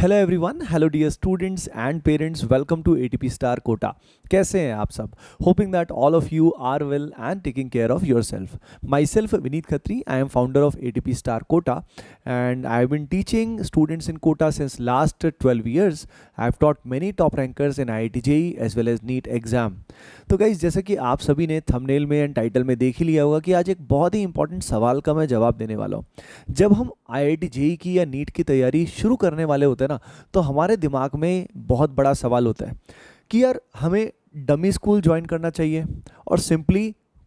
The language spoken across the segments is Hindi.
Hello everyone hello dear students and parents welcome to ATP star Kota कैसे हैं आप सब hoping that all of you are well and taking care of yourself myself Vineet Khatri I am founder of ATP star Kota and I have been teaching students in Kota since last twelve years I have taught many top rankers in I I as well as NEET exam तो गाइज जैसे कि आप सभी ने थमनेल में एंड टाइटल में देख ही लिया होगा कि आज एक बहुत ही इंपॉर्टेंट सवाल का मैं जवाब देने वाला हूँ जब हम आई आई जेई की या नीट की तैयारी शुरू करने वाले होते हैं ना तो हमारे दिमाग में बहुत बड़ा सवाल होता है कि यार हमें डमी स्कूल ज्वाइन करना चाहिए और सिंपली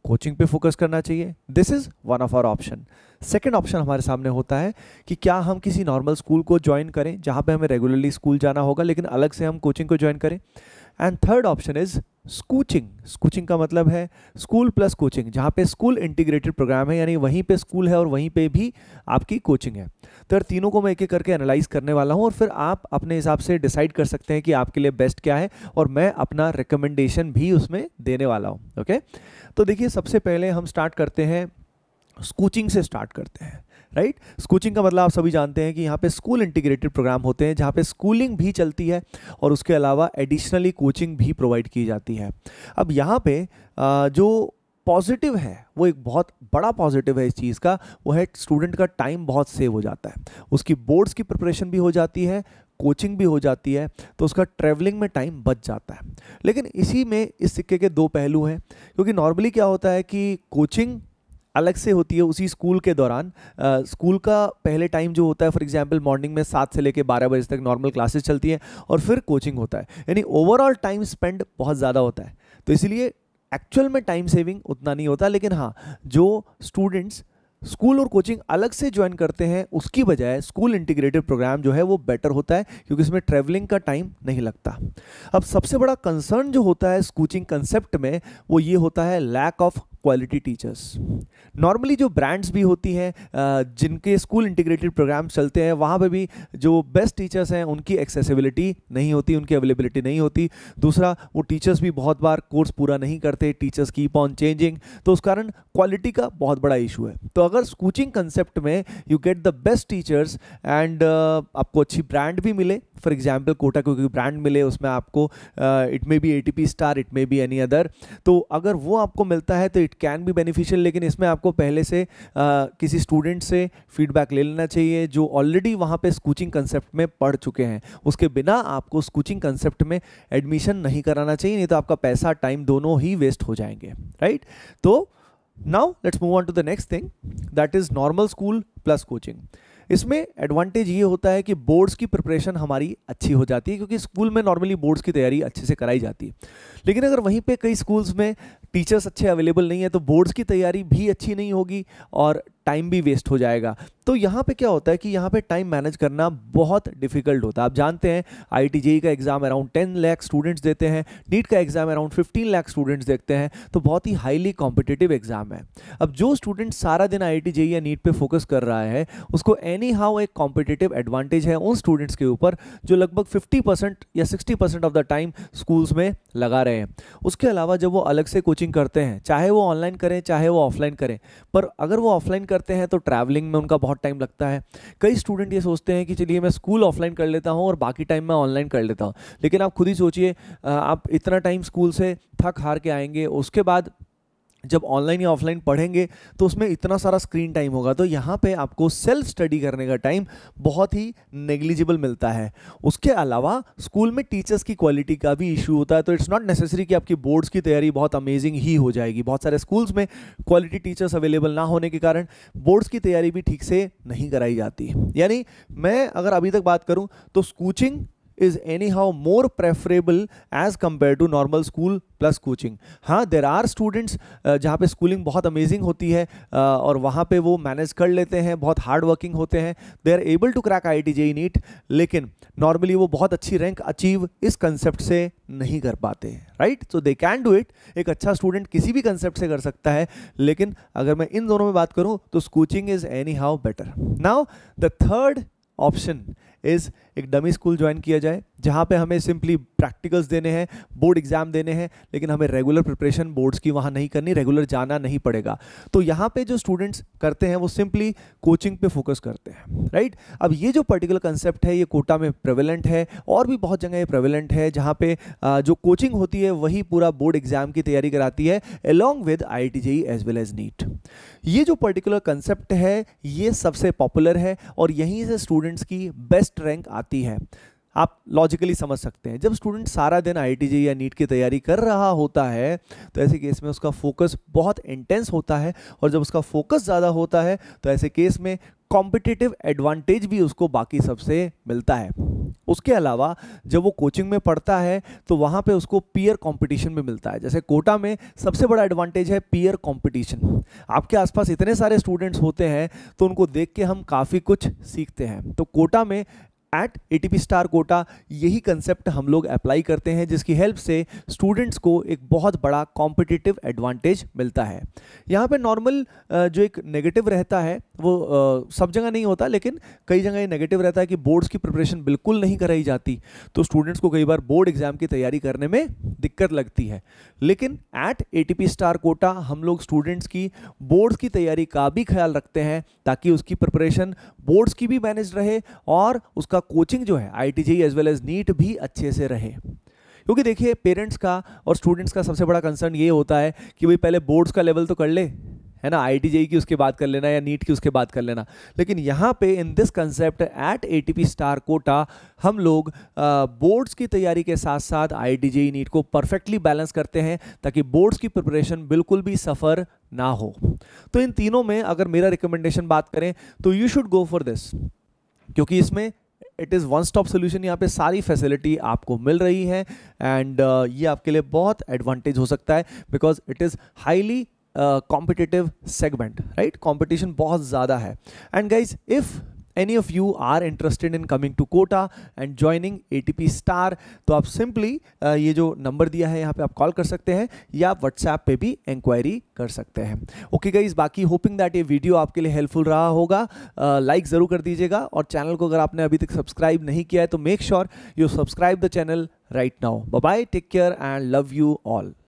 कोचिंग पे फोकस करना चाहिए this is one of our option second option हमारे सामने होता है कि क्या हम किसी नॉर्मल स्कूल को ज्वाइन करें जहाँ पे हमें रेगुलरली स्कूल जाना होगा लेकिन अलग से हम कोचिंग को ज्वाइन करें and third option is schooching schooching का मतलब है स्कूल प्लस कोचिंग जहाँ पे स्कूल इंटीग्रेटेड प्रोग्राम है यानी वहीं पे स्कूल है और वहीं पे भी आपकी कोचिंग है तो तीनों को मैं एक एक करके एनालाइज करने वाला हूँ और फिर आप अपने हिसाब से डिसाइड कर सकते हैं कि आपके लिए बेस्ट क्या है और मैं अपना रिकमेंडेशन भी उसमें देने वाला हूँ ओके तो देखिए सबसे पहले हम स्टार्ट करते हैं स्कूचिंग से स्टार्ट करते हैं राइट स्कूचिंग का मतलब आप सभी जानते हैं कि यहाँ पे स्कूल इंटीग्रेटेड प्रोग्राम होते हैं जहाँ पे स्कूलिंग भी चलती है और उसके अलावा एडिशनली कोचिंग भी प्रोवाइड की जाती है अब यहाँ पे जो पॉजिटिव है वो एक बहुत बड़ा पॉजिटिव है इस चीज़ का वो है स्टूडेंट का टाइम बहुत सेव हो जाता है उसकी बोर्ड्स की प्रिपरेशन भी हो जाती है कोचिंग भी हो जाती है तो उसका ट्रैवलिंग में टाइम बच जाता है लेकिन इसी में इस सिक्के के दो पहलू हैं क्योंकि नॉर्मली क्या होता है कि कोचिंग अलग से होती है उसी स्कूल के दौरान आ, स्कूल का पहले टाइम जो होता है फॉर एग्जांपल मॉर्निंग में सात से लेकर बारह बजे तक नॉर्मल क्लासेस चलती हैं और फिर कोचिंग होता है यानी ओवरऑल टाइम स्पेंड बहुत ज़्यादा होता है तो इसलिए एक्चुअल में टाइम सेविंग उतना नहीं होता लेकिन हाँ जो स्टूडेंट्स स्कूल और कोचिंग अलग से ज्वाइन करते हैं उसकी बजाय स्कूल इंटीग्रेटेड प्रोग्राम जो है वो बेटर होता है क्योंकि इसमें ट्रैवलिंग का टाइम नहीं लगता अब सबसे बड़ा कंसर्न जो होता है कोचिंग कंसेप्ट में वो ये होता है lack of quality teachers normally जो ब्रांड्स भी होती हैं जिनके स्कूल इंटीग्रेटेड प्रोग्राम चलते हैं वहाँ पर भी जो बेस्ट टीचर्स हैं उनकी एक्सेसिबिलिटी नहीं होती उनकी अवेलेबिलिटी नहीं होती दूसरा वो टीचर्स भी बहुत बार कोर्स पूरा नहीं करते टीचर्स कीप ऑन चेंजिंग तो उस कारण क्वालिटी का बहुत बड़ा इशू है तो अगर स्कूचिंग कंसेप्ट में you get the best teachers and आपको अच्छी ब्रांड भी मिले फॉर एग्जाम्पल कोटा क्योंकि ब्रांड मिले उसमें आपको it may be A T P star it may be any other तो अगर वो आपको मिलता है तो इट कैन भी बेनिफिशियल लेकिन इसमें आपको पहले से uh, किसी स्टूडेंट से फीडबैक ले लेना चाहिए जो ऑलरेडी वहाँ पर स्कूचिंग कंसेप्ट में पढ़ चुके हैं उसके बिना आपको स्कूचिंग कंसेप्ट में एडमिशन नहीं कराना चाहिए नहीं तो आपका पैसा टाइम दोनों ही वेस्ट हो जाएंगे राइट right? तो now let's move on to the next thing that is normal school plus coaching इसमें एडवांटेज ये होता है कि बोर्ड्स की प्रिपरेशन हमारी अच्छी हो जाती है क्योंकि स्कूल में नॉर्मली बोर्ड्स की तैयारी अच्छे से कराई जाती है लेकिन अगर वहीं पे कई स्कूल्स में टीचर्स अच्छे अवेलेबल नहीं है तो बोर्ड्स की तैयारी भी अच्छी नहीं होगी और टाइम भी वेस्ट हो जाएगा तो यहाँ पे क्या होता है कि यहाँ पे टाइम मैनेज करना बहुत डिफिकल्ट होता है आप जानते हैं आई e का exam around ten lakh students देते हैं नीट का exam around fifteen lakh students देखते हैं तो बहुत ही हाईली कॉम्पिटेटिव एग्ज़ाम है अब जो स्टूडेंट सारा दिन आई e या नीट पर फोकस कर रहा है उसको एनी हाउ एक कॉम्पिटेटिव एडवांटेज है उन स्टूडेंट्स के ऊपर जो लगभग फिफ्टी या sixty of the time schools में लगा रहे हैं उसके अलावा जब वो अलग से कोचिंग करते हैं चाहे वो ऑनलाइन करें चाहे वो ऑफलाइन करें पर अगर वो ऑफलाइन करते हैं तो ट्रैवलिंग में उनका बहुत टाइम लगता है कई स्टूडेंट ये सोचते हैं कि चलिए मैं स्कूल ऑफलाइन कर लेता हूँ और बाकी टाइम मैं ऑनलाइन कर लेता हूँ लेकिन आप खुद ही सोचिए आप इतना टाइम स्कूल से थक हार के आएंगे उसके बाद जब ऑनलाइन या ऑफलाइन पढ़ेंगे तो उसमें इतना सारा स्क्रीन टाइम होगा तो यहाँ पे आपको सेल्फ स्टडी करने का टाइम बहुत ही नेग्लिजिबल मिलता है उसके अलावा स्कूल में टीचर्स की क्वालिटी का भी इशू होता है तो इट्स नॉट नेसेसरी कि आपकी बोर्ड्स की तैयारी बहुत अमेजिंग ही हो जाएगी बहुत सारे स्कूल्स में क्वालिटी टीचर्स अवेलेबल ना होने के कारण बोर्ड्स की तैयारी भी ठीक से नहीं कराई जाती यानी मैं अगर अभी तक बात करूँ तो स्कूचिंग is anyhow more preferable as compared to normal school plus coaching. हाँ there are students uh, जहाँ पे schooling बहुत amazing होती है uh, और वहाँ पे वो manage कर लेते हैं बहुत hard working होते हैं they are able to crack IIT T JEE NEET लेकिन normally वो बहुत अच्छी rank achieve इस concept से नहीं कर पाते हैं right so they can do it एक अच्छा स्टूडेंट किसी भी कंसेप्ट से कर सकता है लेकिन अगर मैं इन दोनों में बात करूं तो coaching is anyhow better now the third is एक डमी स्कूल ज्वाइन किया जाए जहाँ पे हमें सिंपली प्रैक्टिकल्स देने हैं बोर्ड एग्ज़ाम देने हैं लेकिन हमें रेगुलर प्रिपरेशन बोर्ड्स की वहाँ नहीं करनी रेगुलर जाना नहीं पड़ेगा तो यहाँ पे जो स्टूडेंट्स करते हैं वो सिंपली कोचिंग पे फोकस करते हैं राइट अब ये जो पर्टिकुलर कंसेप्ट है ये कोटा में प्रेवलेंट है और भी बहुत जगह ये प्रेवलेंट है जहाँ पे जो कोचिंग होती है वही पूरा बोर्ड एग्ज़ाम की तैयारी कराती है along with I T JEE as well as NEET ये जो पर्टिकुलर कंसेप्ट है ये सबसे पॉपुलर है और यहीं से स्टूडेंट्स की बेस्ट बेस्ट रैंक आती है आप लॉजिकली समझ सकते हैं जब स्टूडेंट सारा दिन आई या नीट की तैयारी कर रहा होता है तो ऐसे केस में उसका फोकस बहुत इंटेंस होता है और जब उसका फोकस ज़्यादा होता है तो ऐसे केस में कॉम्पिटिटिव एडवांटेज भी उसको बाकी सबसे मिलता है उसके अलावा जब वो कोचिंग में पढ़ता है तो वहाँ पे उसको पीयर कंपटीशन भी मिलता है जैसे कोटा में सबसे बड़ा एडवांटेज है पीयर कंपटीशन आपके आसपास इतने सारे स्टूडेंट्स होते हैं तो उनको देख के हम काफ़ी कुछ सीखते हैं तो कोटा में एट ए स्टार कोटा यही कंसेप्ट हम लोग अप्लाई करते हैं जिसकी हेल्प से स्टूडेंट्स को एक बहुत बड़ा कॉम्पिटिटिव एडवांटेज मिलता है यहाँ पे नॉर्मल जो एक नेगेटिव रहता है वो सब जगह नहीं होता लेकिन कई जगह ये नेगेटिव रहता है कि बोर्ड्स की प्रिपरेशन बिल्कुल नहीं कराई जाती तो स्टूडेंट्स को कई बार बोर्ड एग्जाम की तैयारी करने में दिक्कत लगती है लेकिन एट ए स्टार कोटा हम लोग स्टूडेंट्स की बोर्ड्स की तैयारी का भी ख्याल रखते हैं ताकि उसकी प्रिपरेशन बोर्ड्स की भी मैनेज रहे और उसका कोचिंग जो है I T as well as NEET भी अच्छे से रहे क्योंकि देखिए पेरेंट्स का और स्टूडेंट्स का सबसे बड़ा कंसर्न ये होता है कि भाई पहले बोर्ड्स का लेवल तो कर ले है ना आई की उसके बात कर लेना या नीट की उसके बात कर लेना लेकिन यहाँ पे in this concept at A star Kota हम लोग बोर्ड्स की तैयारी के साथ साथ आई नीट को परफेक्टली बैलेंस करते हैं ताकि बोर्ड्स की प्रिपरेशन बिल्कुल भी सफ़र ना हो तो इन तीनों में अगर मेरा रिकमेंडेशन बात करें तो you should go for this क्योंकि इसमें it is one stop solution यहाँ पे सारी फैसिलिटी आपको मिल रही है एंड uh, ये आपके लिए बहुत एडवांटेज हो सकता है because it is highly competitive segment right competition बहुत ज़्यादा है and guys if you are interested in coming to Kota and joining A T P star तो आप सिंपली ये जो नंबर दिया है यहाँ पे आप कॉल कर सकते हैं या व्हाट्सएप पर भी इंक्वायरी कर सकते हैं ओके okay गाइज बाकी होपिंग दैट ये वीडियो आपके लिए हेल्पफुल रहा होगा लाइक uh, ज़रूर कर दीजिएगा और चैनल को अगर आपने अभी तक सब्सक्राइब नहीं किया है तो make sure you subscribe the channel right now bye take care and love you all